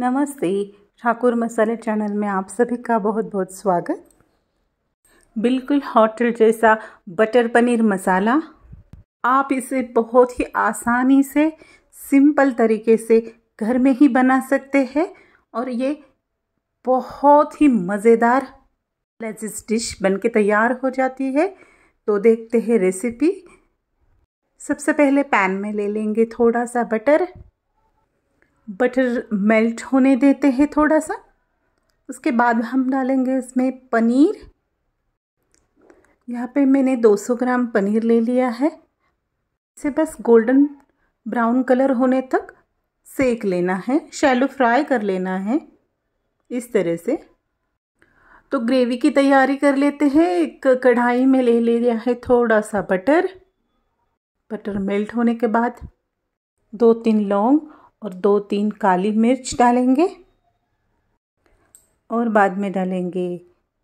नमस्ते ठाकुर मसाले चैनल में आप सभी का बहुत बहुत स्वागत बिल्कुल होटल जैसा बटर पनीर मसाला आप इसे बहुत ही आसानी से सिंपल तरीके से घर में ही बना सकते हैं और ये बहुत ही मज़ेदार लजीज डिश बन के तैयार हो जाती है तो देखते हैं रेसिपी सबसे पहले पैन में ले लेंगे थोड़ा सा बटर बटर मेल्ट होने देते हैं थोड़ा सा उसके बाद हम डालेंगे इसमें पनीर यहाँ पे मैंने 200 ग्राम पनीर ले लिया है इसे बस गोल्डन ब्राउन कलर होने तक सेक लेना है शैलो फ्राई कर लेना है इस तरह से तो ग्रेवी की तैयारी कर लेते हैं एक कढ़ाई में ले लिया है थोड़ा सा बटर बटर मेल्ट होने के बाद दो तीन लौंग और दो तीन काली मिर्च डालेंगे और बाद में डालेंगे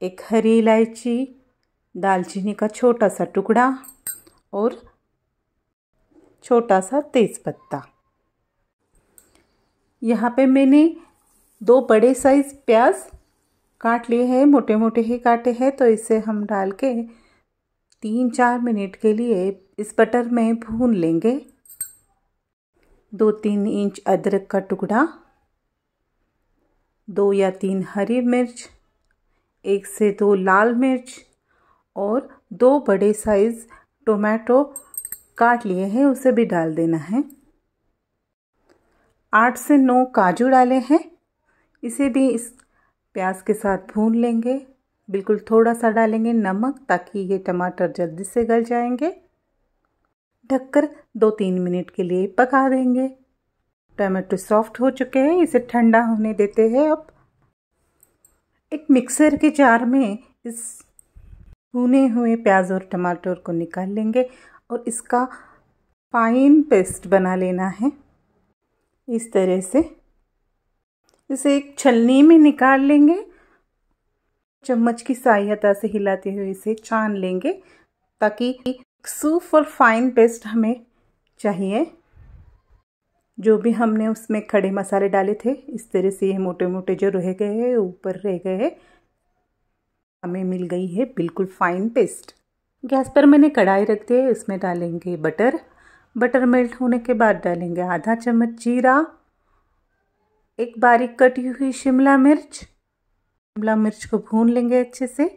एक हरी इलायची दालचीनी का छोटा सा टुकड़ा और छोटा सा तेज़पत्ता यहाँ पे मैंने दो बड़े साइज़ प्याज काट लिए हैं मोटे मोटे ही काटे हैं तो इसे हम डाल के तीन चार मिनट के लिए इस बटर में भून लेंगे दो तीन इंच अदरक का टुकड़ा दो या तीन हरी मिर्च एक से दो लाल मिर्च और दो बड़े साइज़ टोमेटो काट लिए हैं उसे भी डाल देना है आठ से नौ काजू डाले हैं इसे भी इस प्याज के साथ भून लेंगे बिल्कुल थोड़ा सा डालेंगे नमक ताकि ये टमाटर जल्दी से गल जाएंगे ढककर दो तीन मिनट के लिए पका देंगे टमाटो सॉफ्ट हो चुके हैं इसे ठंडा होने देते हैं अब एक मिक्सर के जार में इस भुने हुए प्याज और टमाटर को निकाल लेंगे और इसका फाइन पेस्ट बना लेना है इस तरह से इसे एक छलनी में निकाल लेंगे चम्मच की सहायता से हिलाते हुए इसे छान लेंगे ताकि सूफ और फाइन पेस्ट हमें चाहिए जो भी हमने उसमें खड़े मसाले डाले थे इस तरह से ये मोटे मोटे जो रह गए हैं ऊपर रह गए हैं हमें मिल गई है बिल्कुल फाइन पेस्ट गैस पर मैंने कढ़ाई रख दी है उसमें डालेंगे बटर बटर मेल्ट होने के बाद डालेंगे आधा चम्मच जीरा एक बारीक कटी हुई शिमला मिर्च शिमला मिर्च को भून लेंगे अच्छे से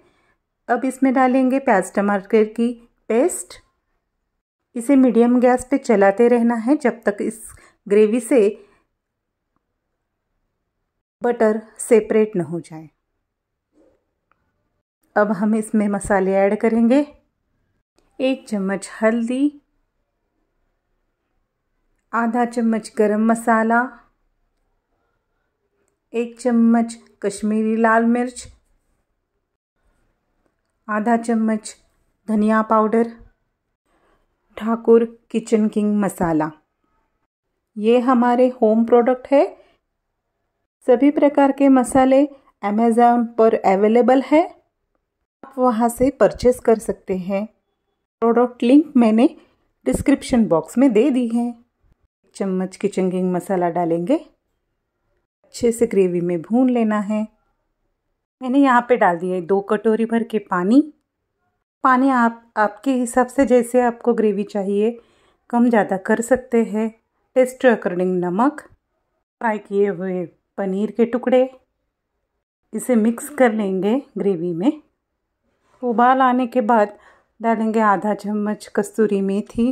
अब इसमें डालेंगे प्याज टमाटर की पेस्ट इसे मीडियम गैस पे चलाते रहना है जब तक इस ग्रेवी से बटर सेपरेट न हो जाए अब हम इसमें मसाले ऐड करेंगे एक चम्मच हल्दी आधा चम्मच गरम मसाला एक चम्मच कश्मीरी लाल मिर्च आधा चम्मच धनिया पाउडर ठाकुर किचन किंग मसाला ये हमारे होम प्रोडक्ट है सभी प्रकार के मसाले अमेजोन पर अवेलेबल है आप वहाँ से परचेस कर सकते हैं प्रोडक्ट लिंक मैंने डिस्क्रिप्शन बॉक्स में दे दी है चम्मच किचन किंग मसाला डालेंगे अच्छे से ग्रेवी में भून लेना है मैंने यहाँ पे डाल दिया है दो कटोरी भर के पानी पानी आप आपके हिसाब से जैसे आपको ग्रेवी चाहिए कम ज़्यादा कर सकते हैं टेस्ट अकॉर्डिंग नमक फ्राई किए हुए पनीर के टुकड़े इसे मिक्स कर लेंगे ग्रेवी में उबाल आने के बाद डालेंगे आधा चम्मच कस्तूरी मेथी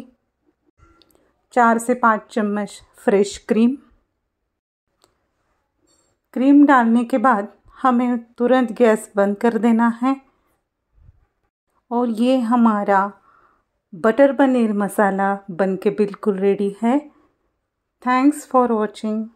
चार से पाँच चम्मच फ्रेश क्रीम क्रीम डालने के बाद हमें तुरंत गैस बंद कर देना है और ये हमारा बटर पनीर मसाला बन के बिल्कुल रेडी है थैंक्स फॉर वॉचिंग